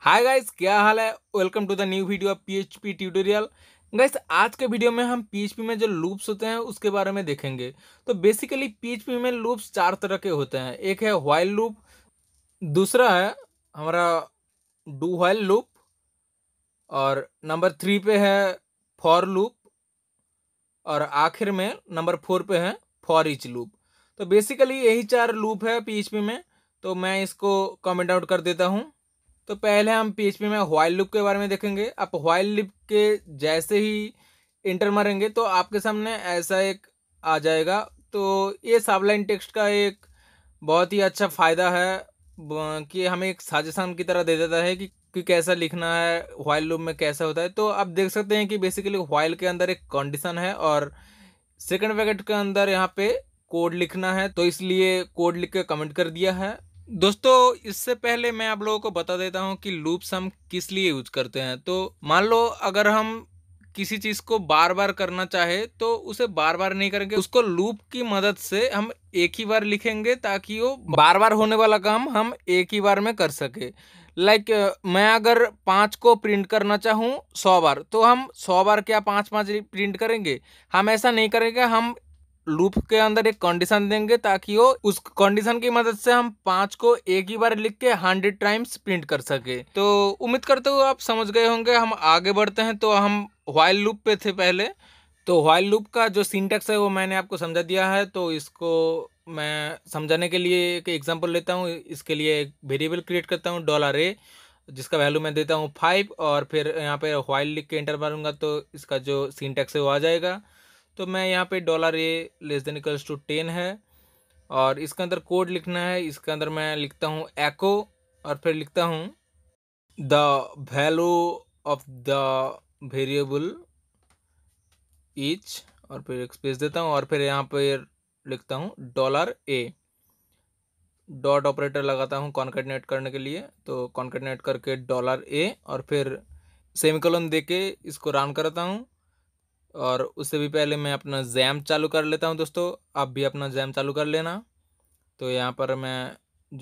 Hi guys क्या हाल है welcome to the new video of PHP tutorial guys आज के वीडियो में हम पीएचपी में जो लूप्स होते हैं उसके बारे में देखेंगे तो बेसिकली पीएचपी में लूप्स चार तरह के होते हैं एक है वाइल लूप दूसरा है हमारा डू वाइल लूप और नंबर थ्री पे है फॉर लूप और आखिर में नंबर फोर पे है फॉर इच लूप तो बेसिकली यही चार लूप है पीएचपी में तो मैं इसको कमेंट आउट कर देता हूँ तो पहले हम पी में वाइल लुप के बारे में देखेंगे आप वाइल लिप के जैसे ही इंटर मारेंगे तो आपके सामने ऐसा एक आ जाएगा तो ये सबलाइन टेक्स्ट का एक बहुत ही अच्छा फ़ायदा है कि हमें एक साजेशन की तरह दे देता है कि कि कैसा लिखना है वाइल लूप में कैसा होता है तो आप देख सकते हैं कि बेसिकली वाइल के अंदर एक कंडीशन है और सेकंड वैकेट के अंदर यहाँ पे कोड लिखना है तो इसलिए कोड लिख के कमेंट कर दिया है दोस्तों इससे पहले मैं आप लोगों को बता देता हूँ कि लूप्स हम किस लिए यूज करते हैं तो मान लो अगर हम किसी चीज़ को बार बार करना चाहे तो उसे बार बार नहीं करेंगे उसको लूप की मदद से हम एक ही बार लिखेंगे ताकि वो बार बार होने वाला काम हम एक ही बार में कर सके लाइक like, मैं अगर पाँच को प्रिंट करना चाहूँ सौ बार तो हम सौ बार क्या पाँच पाँच प्रिंट करेंगे हम ऐसा नहीं करेंगे हम लूप के अंदर एक कंडीशन देंगे ताकि वो उस कंडीशन की मदद से हम पांच को एक ही बार लिख के हंड्रेड टाइम्स प्रिंट कर सके तो उम्मीद करते हुए आप समझ गए होंगे हम आगे बढ़ते हैं तो हम वाइल लूप पे थे पहले तो वाइल लूप का जो सिंटेक्स है वो मैंने आपको समझा दिया है तो इसको मैं समझाने के लिए एक एग्जाम्पल लेता हूँ इसके लिए एक वेरिएबल क्रिएट करता हूँ डॉलर ए जिसका वैल्यू मैं देता हूँ फाइव और फिर यहाँ पे वाइल लिख के इंटर मारूंगा तो इसका जो सिंटेक्स है वो आ जाएगा तो मैं यहाँ पे dollar A less than equals to ten है और इसके अंदर कोड लिखना है इसके अंदर मैं लिखता हूँ एको और फिर लिखता हूँ the value of the variable each और फिर स्पेस देता हूँ और फिर यहाँ पर लिखता हूँ डॉलर ए डॉट ऑपरेटर लगाता हूँ कॉन्केटनेट करने के लिए तो कॉन्केटनेट करके डॉलर ए और फिर सेमिकोलन दे के इसको रन करता हूँ और उससे भी पहले मैं अपना जैम चालू कर लेता हूँ दोस्तों आप भी अपना जैम चालू कर लेना तो यहाँ पर मैं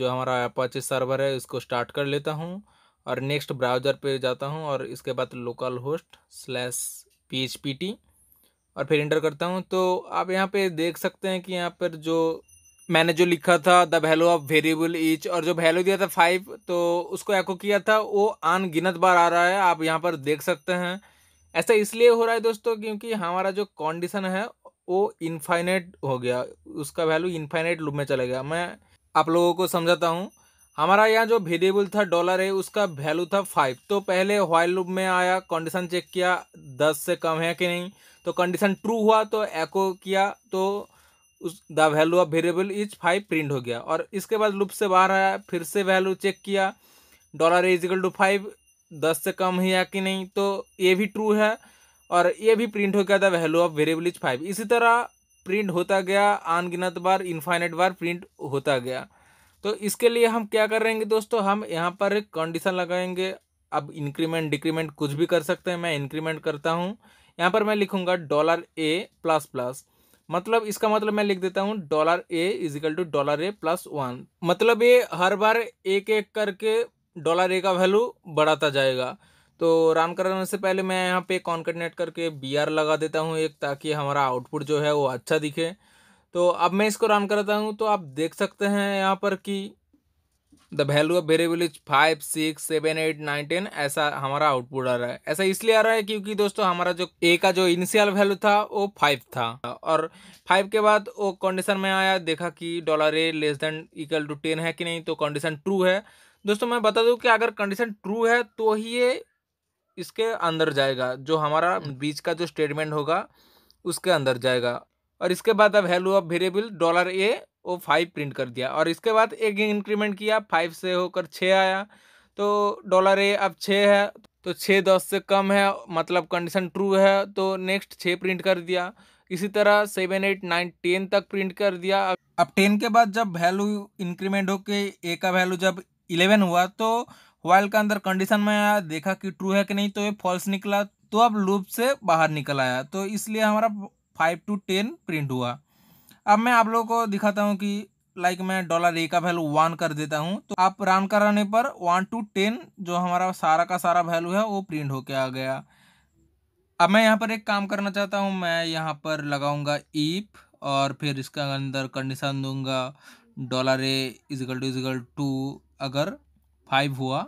जो हमारा अपाचे सर्वर है इसको स्टार्ट कर लेता हूँ और नेक्स्ट ब्राउज़र पे जाता हूँ और इसके बाद लोकल होस्ट स्लैस पी और फिर इंटर करता हूँ तो आप यहाँ पे देख सकते हैं कि यहाँ पर जो मैंने जो लिखा था the value of variable each और जो वैल्यू दिया था फाइव तो उसको एको किया था वो अनगिनत बार आ रहा है आप यहाँ पर देख सकते हैं ऐसा इसलिए हो रहा है दोस्तों क्योंकि हमारा जो कंडीशन है वो इन्फाइनेट हो गया उसका वैल्यू इन्फाइनेट लूप में चला गया मैं आप लोगों को समझाता हूँ हमारा यहाँ जो वेरिएबल था डॉलर है उसका वैल्यू था फाइव तो पहले वाइल लूप में आया कंडीशन चेक किया दस से कम है कि नहीं तो कंडीशन ट्रू हुआ तो एको किया तो उस the value of variable is five print हो गया और इसके बाद लूप से बाहर आया फिर से वैल्यू चेक किया डॉलर इजिकल टू फाइव दस से कम है या कि नहीं तो ये भी ट्रू है और ये भी प्रिंट हो गया था value of variable is five इसी तरह प्रिंट होता गया अनगिनत बार इन्फाइनेट बार प्रिंट होता गया तो इसके लिए हम क्या करेंगे दोस्तों हम यहाँ पर एक कंडीशन लगाएंगे अब इंक्रीमेंट डिक्रीमेंट कुछ भी कर सकते हैं मैं इंक्रीमेंट करता हूँ यहाँ पर मैं लिखूँगा डॉलर ए प्लस प्लस मतलब इसका मतलब मैं लिख देता हूँ dollar a equal to dollar a plus one मतलब ये हर बार एक एक करके डॉलर ए का वैल्यू बढ़ाता जाएगा तो रन करने से पहले मैं यहाँ पे कॉन्कनेट करके बी आर लगा देता हूँ एक ताकि हमारा आउटपुट जो है वो अच्छा दिखे तो अब मैं इसको रन करता हूँ तो आप देख सकते हैं यहाँ पर कि the value of variable is five six seven eight nine ten ऐसा हमारा आउटपुट आ रहा है ऐसा इसलिए आ रहा है क्योंकि दोस्तों हमारा जो ए का जो इनिशियल वैल्यू था वो फाइव था और फाइव के बाद वो कंडीशन में आया देखा कि dollar A less than equal to ten है कि नहीं तो कंडीशन ट्रू है दोस्तों मैं बता दूं कि अगर कंडीशन ट्रू है तो ही ये इसके अंदर जाएगा जो हमारा हम्म। बीच का जो स्टेटमेंट होगा उसके अंदर जाएगा और इसके बाद अब value of variable dollar a वो फाइव प्रिंट कर दिया और इसके बाद एक इंक्रीमेंट किया फाइव से होकर छः आया तो डॉलर ए अब छः है तो छः दस से कम है मतलब कंडीशन ट्रू है तो नेक्स्ट छः प्रिंट कर दिया इसी तरह सेवन एट नाइन टेन तक प्रिंट कर दिया अब टेन के बाद जब वैल्यू इंक्रीमेंट होके ए का वैल्यू जब इलेवन हुआ तो वाइल का अंदर कंडीशन में आया देखा कि ट्रू है कि नहीं तो ये फॉल्स निकला तो अब लूप से बाहर निकल आया तो इसलिए हमारा फाइव टू टेन प्रिंट हुआ अब मैं आप लोगों को दिखाता हूँ कि लाइक मैं डॉलर ए का वैल्यू वन कर देता हूँ तो आप रन कराने पर वन टू टेन जो हमारा सारा का सारा वैल्यू है वो प्रिंट होके आ गया अब मैं यहाँ पर एक काम करना चाहता हूँ मैं यहाँ पर लगाऊंगा ईप और फिर इसके अंदर कंडीशन दूंगा dollar a equal to equal to अगर फाइव हुआ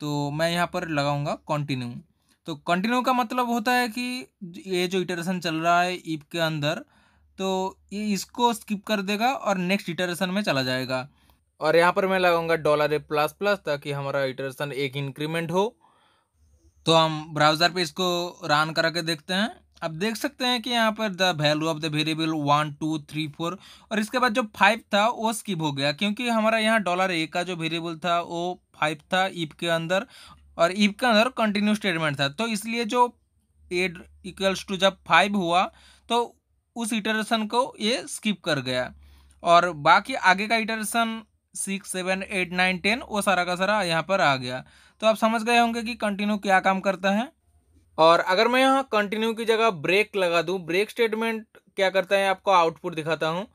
तो मैं यहाँ पर लगाऊंगा कंटिन्यू तो कंटिन्यू का मतलब होता है कि ये जो इटरेशन चल रहा है ईप के अंदर तो ये इसको स्किप कर देगा और नेक्स्ट इटरेशन में चला जाएगा और यहाँ पर मैं लगाऊंगा डॉलर ए प्लस प्लस ताकि हमारा इटरेशन एक इंक्रीमेंट हो तो हम ब्राउज़र पे इसको रन करके देखते हैं अब देख सकते हैं कि यहाँ पर the value of the variable one two three four और इसके बाद जो फाइव था वो स्किप हो गया क्योंकि हमारा यहाँ डॉलर ए का जो वेरिएबल था वो फाइव था ईप के अंदर और ईप के अंदर कंटिन्यू स्टेटमेंट था तो इसलिए जो एड इक्वल्स टू जब फाइव हुआ तो उस इटरेशन को ये स्किप कर गया और बाकी आगे का iteration six seven eight nine ten वो सारा का सारा यहाँ पर आ गया तो आप समझ गए होंगे कि कंटिन्यू क्या काम करता है और अगर मैं यहाँ कंटिन्यू की जगह ब्रेक लगा दूँ ब्रेक स्टेटमेंट क्या करता है आपको आउटपुट दिखाता हूँ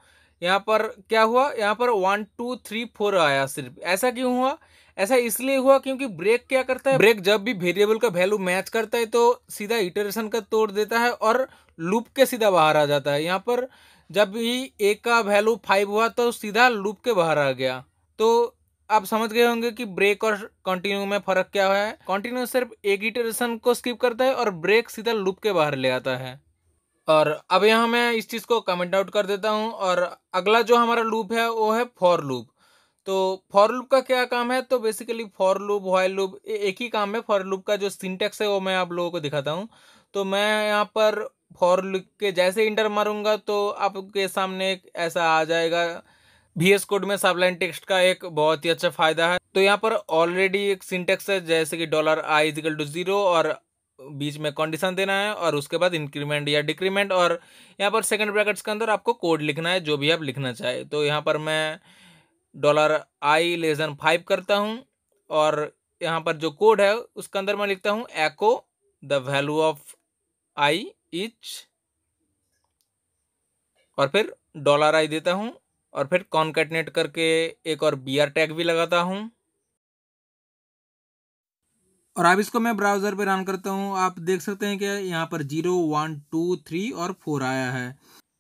यहाँ पर क्या हुआ यहाँ पर वन टू थ्री फोर आया सिर्फ ऐसा क्यों हुआ ऐसा इसलिए हुआ क्योंकि ब्रेक क्या करता है ब्रेक जब भी वेरिएबल का वैल्यू मैच करता है तो सीधा इटरेशन का तोड़ देता है और लूप के सीधा बाहर आ जाता है यहाँ पर जब भी ए का वैल्यू फाइव हुआ तो सीधा लूप के बाहर आ गया तो आप समझ गए होंगे कि ब्रेक और कंटिन्यू में फर्क क्या है कंटिन्यू सिर्फ एक इटरेशन को स्किप करता है और ब्रेक सीधा लूप के बाहर ले आता है और अब यहाँ मैं इस चीज़ को कमेंट आउट कर देता हूँ और अगला जो हमारा लूप है वो है फॉर लूप तो फॉर लूप का क्या काम है तो basically for loop while loop एक ही काम है फॉर लूप का जो सिंटेक्स है वो मैं आप लोगों को दिखाता हूँ तो मैं यहाँ पर फॉर लूप के जैसे इंटर मारूंगा तो आपके सामने एक ऐसा आ जाएगा वी एस कोड में सबलाइन टेक्स्ट का एक बहुत ही अच्छा फायदा है तो यहाँ पर ऑलरेडी एक सिंटेक्स है जैसे कि dollar i equal to zero और बीच में कंडीशन देना है और उसके बाद इंक्रीमेंट या डिक्रीमेंट और यहाँ पर सेकंड ब्रैकेट्स के अंदर आपको कोड लिखना है जो भी आप लिखना चाहे तो यहाँ पर मैं डॉलर आई लेजन फाइव करता हूँ और यहाँ पर जो कोड है उसके अंदर मैं लिखता हूँ echo the value of i each और फिर डॉलर आई देता हूँ और फिर कॉन्केटनेट करके एक और बी टैग भी लगाता हूँ और अब इसको मैं ब्राउज़र पे रन करता हूँ आप देख सकते हैं कि यहाँ पर जीरो वन टू थ्री और फोर आया है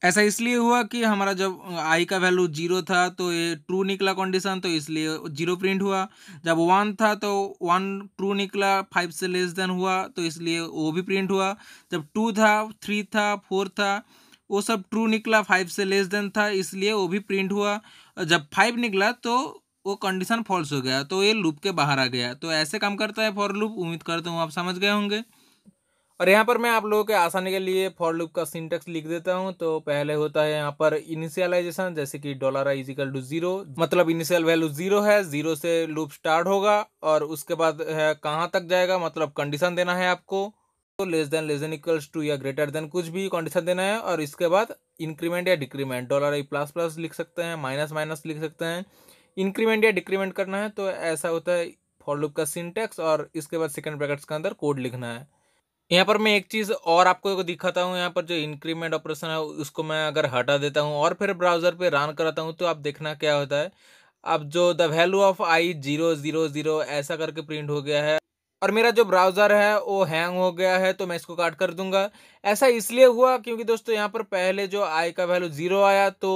ऐसा इसलिए हुआ कि हमारा जब आई का वैल्यू जीरो था तो ये ट्रू निकला कंडीशन तो इसलिए जीरो प्रिंट हुआ जब वन था तो वन ट्रू निकला फाइव से लेस देन हुआ तो इसलिए वो भी प्रिंट हुआ जब टू था थ्री था फोर था वो सब ट्रू निकला फाइव से लेस देन था इसलिए वो भी प्रिंट हुआ जब फाइव निकला तो वो कंडीशन फॉल्स हो गया तो ये लूप के बाहर आ गया तो ऐसे काम करता है फॉर लूप उम्मीद करता हूँ आप समझ गए होंगे और यहाँ पर मैं आप लोगों के आसानी के लिए फॉर लूप का सिंटेक्स लिख देता हूँ तो पहले होता है यहाँ पर इनिशियलाइजेशन जैसे कि dollar i equal to zero मतलब इनिशियल वैल्यू जीरो है जीरो से लूप स्टार्ट होगा और उसके बाद है कहाँ तक जाएगा मतलब कंडीशन देना है आपको तो less than less than equals to या ग्रेटर देन कुछ भी कंडीशन देना है और इसके बाद इंक्रीमेंट या decrement dollar i plus plus लिख सकते हैं माइनस माइनस लिख सकते हैं इंक्रीमेंट या डिक्रीमेंट करना है तो ऐसा होता है फॉर लूप का सिंटेक्स और इसके बाद सेकेंड ब्रैकेट्स के अंदर कोड लिखना है यहाँ पर मैं एक चीज़ और आपको दिखाता हूँ यहाँ पर जो इंक्रीमेंट ऑपरेशन है उसको मैं अगर हटा देता हूँ और फिर ब्राउज़र पे रन कराता हूँ तो आप देखना क्या होता है अब जो the value of i zero zero zero ऐसा करके प्रिंट हो गया है और मेरा जो ब्राउज़र है वो हैंग हो गया है तो मैं इसको काट कर दूंगा ऐसा इसलिए हुआ क्योंकि दोस्तों यहाँ पर पहले जो आई का वैल्यू ज़ीरो आया तो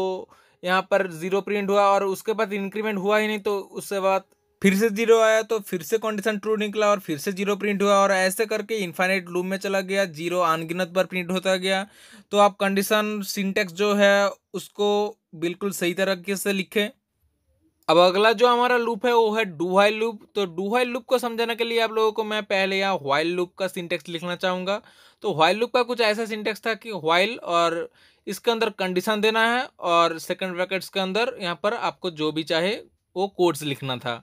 यहाँ पर ज़ीरो प्रिंट हुआ और उसके बाद इंक्रीमेंट हुआ ही नहीं तो उसके बाद फिर से जीरो आया तो फिर से कंडीशन ट्रू निकला और फिर से जीरो प्रिंट हुआ और ऐसे करके इन्फाइनेट लूम में चला गया जीरो अनगिनत पर प्रिंट होता गया तो आप कंडीशन सिंटेक्स जो है उसको बिल्कुल सही तरीके से लिखें अब अगला जो हमारा लूप है वो है डू वाइल लूप तो डू वाइल लूप को समझाने के लिए आप लोगों को मैं पहले यहाँ वाइल लूप का सिंटेक्स लिखना चाहूँगा तो वाइल लूप का कुछ ऐसा सिंटेक्स था कि वाइल और इसके अंदर कंडीशन देना है और सेकंड ब्रैकेट्स के अंदर यहाँ पर आपको जो भी चाहे वो कोड्स लिखना था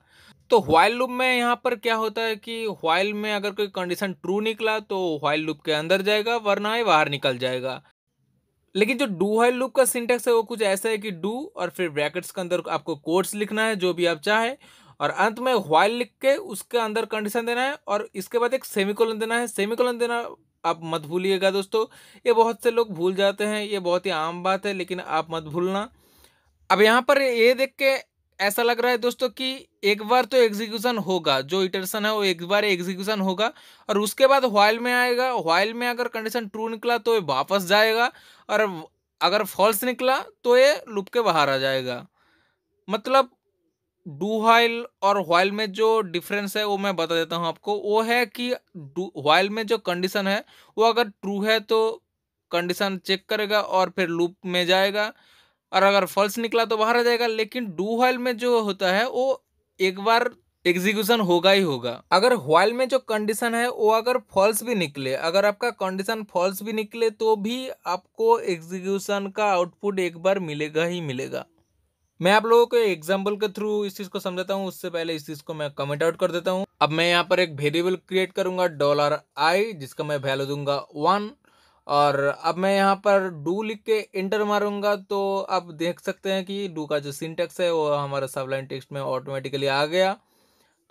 तो वाइल लूप में यहाँ पर क्या होता है कि वाइल में अगर कोई कंडीशन ट्रू निकला तो वाइल लूप के अंदर जाएगा वरना ही बाहर निकल जाएगा लेकिन जो डू हाई लूप का सिंटेक्स है वो कुछ ऐसा है कि डू और फिर ब्रैकेट्स के अंदर आपको कोड्स लिखना है जो भी आप चाहें और अंत में वाइल लिख के उसके अंदर कंडीशन देना है और इसके बाद एक सेमिकोलन देना है सेमिकोलन देना आप मत भूलिएगा दोस्तों ये बहुत से लोग भूल जाते हैं ये बहुत ही आम बात है लेकिन आप मत भूलना अब यहाँ पर ये देख के ऐसा लग रहा है दोस्तों कि एक बार तो एग्जीक्यूशन होगा जो इटरेशन है वो एक बार एग्जीक्यूशन होगा और उसके बाद वाइल में आएगा वाइल में अगर कंडीशन ट्रू निकला तो ये वापस जाएगा और अगर फॉल्स निकला तो ये लूप के बाहर आ जाएगा मतलब डू वाइल और वाइल में जो डिफरेंस है वो मैं बता देता हूँ आपको वो है कि डू वाइल में जो कंडीशन है वो अगर ट्रू है तो कंडीशन चेक करेगा और फिर लूप में जाएगा और अगर फॉल्स निकला तो बाहर आ जाएगा लेकिन डू हॉल में जो होता है वो एक बार एग्जीक्यूशन होगा ही होगा अगर व्हाइल में जो कंडीशन है वो अगर फॉल्स भी निकले अगर आपका कंडीशन फॉल्स भी निकले तो भी आपको एग्जीक्यूशन का आउटपुट एक बार मिलेगा ही मिलेगा मैं आप लोगों को एग्जाम्पल के थ्रू इस चीज़ को समझाता हूँ उससे पहले इस चीज़ को मैं कमेंट आउट कर देता हूँ अब मैं यहाँ पर एक वेरिएबल क्रिएट करूंगा डॉलर आई जिसका मैं वैल्यू दूंगा वन और अब मैं यहाँ पर डू लिख के इंटर मारूंगा तो आप देख सकते हैं कि डू का जो सिंटेक्स है वो हमारा सबलाइन टेक्स्ट में ऑटोमेटिकली आ गया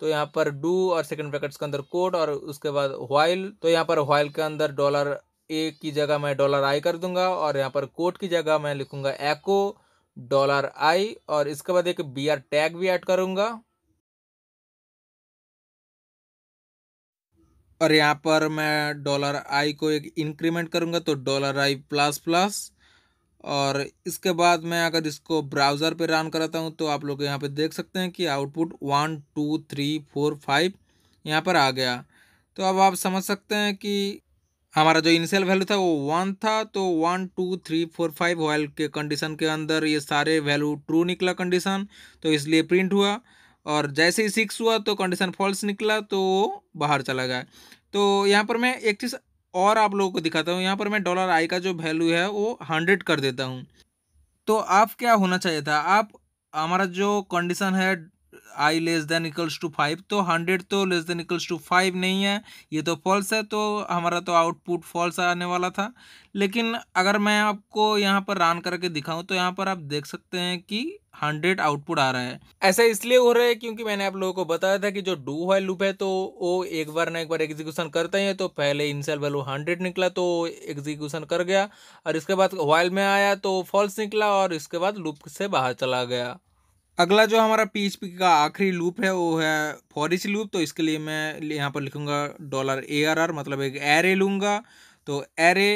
तो यहाँ पर डू और सेकंड ब्रैकेट्स के अंदर कोड और उसके बाद वाइल तो यहाँ पर वाइल के अंदर डॉलर ए की जगह मैं डॉलर आई कर दूंगा और यहाँ पर कोड की जगह मैं लिखूंगा एको डॉलर आई और इसके बाद एक बी आर टैग भी ऐड करूँगा और यहाँ पर मैं डॉलर आई को एक इंक्रीमेंट करूँगा तो डॉलर आई प्लस प्लस और इसके बाद मैं अगर इसको ब्राउज़र पे रन कराता हूँ तो आप लोग यहाँ पे देख सकते हैं कि output one two three four five यहाँ पर आ गया तो अब आप समझ सकते हैं कि हमारा जो इनिशियल वैल्यू था वो वन था तो one two three four five while के कंडीशन के अंदर ये सारे वैल्यू ट्रू निकला कंडीशन तो इसलिए प्रिंट हुआ और जैसे ही सिक्स हुआ तो कंडीशन फॉल्स निकला तो वो बाहर चला गया तो यहाँ पर मैं एक चीज़ और आप लोगों को दिखाता हूँ यहाँ पर मैं डॉलर आई का जो वैल्यू है वो हंड्रेड कर देता हूँ तो आप क्या होना चाहिए था आप हमारा जो कंडीशन है i less than equals to five तो हंड्रेड तो less than equals to five नहीं है ये तो फॉल्स है तो हमारा तो आउटपुट फॉल्स आने वाला था लेकिन अगर मैं आपको यहाँ पर रन करके दिखाऊँ तो यहाँ पर आप देख सकते हैं कि हंड्रेड आउटपुट आ रहा है ऐसा इसलिए हो रहा है क्योंकि मैंने आप लोगों को बताया था कि जो डू वाइल लूप है तो वो एक बार ना एक बार एग्जीक्यूशन करते हैं तो पहले इनसेल वैल्यू हंड्रेड निकला तो एग्जीक्यूशन कर गया और इसके बाद वाइल में आया तो फॉल्स निकला और इसके बाद लूप से बाहर चला गया अगला जो हमारा पी का आखिरी लूप है वो है फॉरिस लूप तो इसके लिए मैं यहाँ पर लिखूँगा डॉलर ए मतलब एक एरे लूँगा तो एरे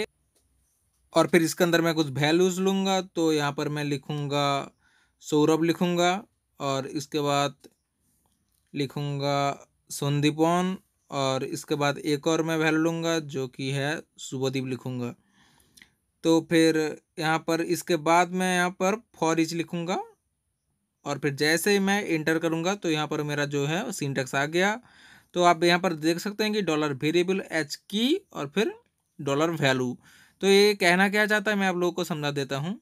और फिर इसके अंदर मैं कुछ वैल्यूज़ लूँगा तो यहाँ पर मैं लिखूँगा सौरभ लिखूँगा और इसके बाद लिखूँगा संदीपन और इसके बाद एक और मैं वैल्यू लूँगा जो कि है सुबोदीप लिखूँगा तो फिर यहाँ पर इसके बाद मैं यहाँ पर फॉर लिखूंगा लिखूँगा और फिर जैसे ही मैं इंटर करूँगा तो यहाँ पर मेरा जो है सिंटेक्स आ गया तो आप यहाँ पर देख सकते हैं कि डॉलर वेरिएबल एच की और फिर डॉलर वैल्यू तो ये कहना क्या चाहता है मैं आप लोगों को समझा देता हूँ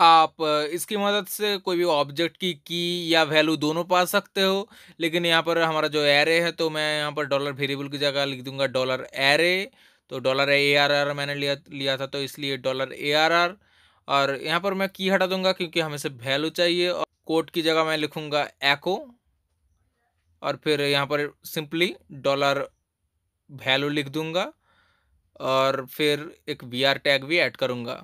आप इसकी मदद से कोई भी ऑब्जेक्ट की की या वैल्यू दोनों पा सकते हो लेकिन यहाँ पर हमारा जो एरे है तो मैं यहाँ पर डॉलर वेरिएबल की जगह लिख दूंगा डॉलर एरे तो डॉलर ए आर आर मैंने लिया लिया था तो इसलिए डॉलर ए आर आर और यहाँ पर मैं की हटा दूंगा क्योंकि हमें से वैल्यू चाहिए कोट की जगह मैं लिखूँगा एको और फिर यहाँ पर सिंपली डॉलर वैल्यू लिख दूंगा और फिर एक वी आर टैग भी ऐड करूँगा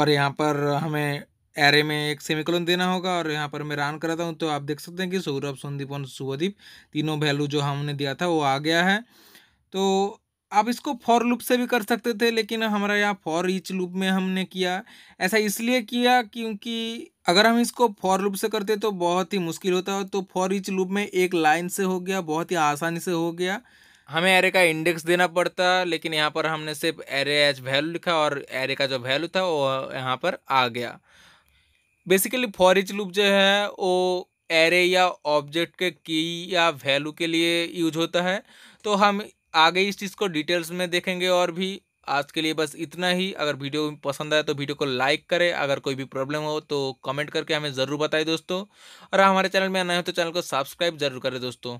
और यहाँ पर हमें एरे में एक सेमिकोलन देना होगा और यहाँ पर मैं रान कराता हूँ तो आप देख सकते हैं कि सौरभ संदीप और शुभदीप तीनों वैल्यू जो हमने दिया था वो आ गया है तो आप इसको फॉर लूप से भी कर सकते थे लेकिन हमारा यहाँ फॉर ईच लूप में हमने किया ऐसा इसलिए किया क्योंकि अगर हम इसको फॉर लूप से करते तो बहुत ही मुश्किल होता है तो फॉर ईच लूप में एक लाइन से हो गया बहुत ही आसानी से हो गया हमें एरे का इंडेक्स देना पड़ता लेकिन यहाँ पर हमने सिर्फ एरे एच वैल्यू लिखा और एरे का जो वैल्यू था वो यहाँ पर आ गया बेसिकली फॉर ईच लूप जो है वो एरे या ऑब्जेक्ट के की या वैल्यू के लिए यूज होता है तो हम आगे इस चीज़ को डिटेल्स में देखेंगे और भी आज के लिए बस इतना ही अगर वीडियो पसंद आए तो वीडियो को लाइक करें अगर कोई भी प्रॉब्लम हो तो कमेंट करके हमें ज़रूर बताएं दोस्तों और हमारे चैनल में नए हो तो चैनल को सब्सक्राइब जरूर करें दोस्तों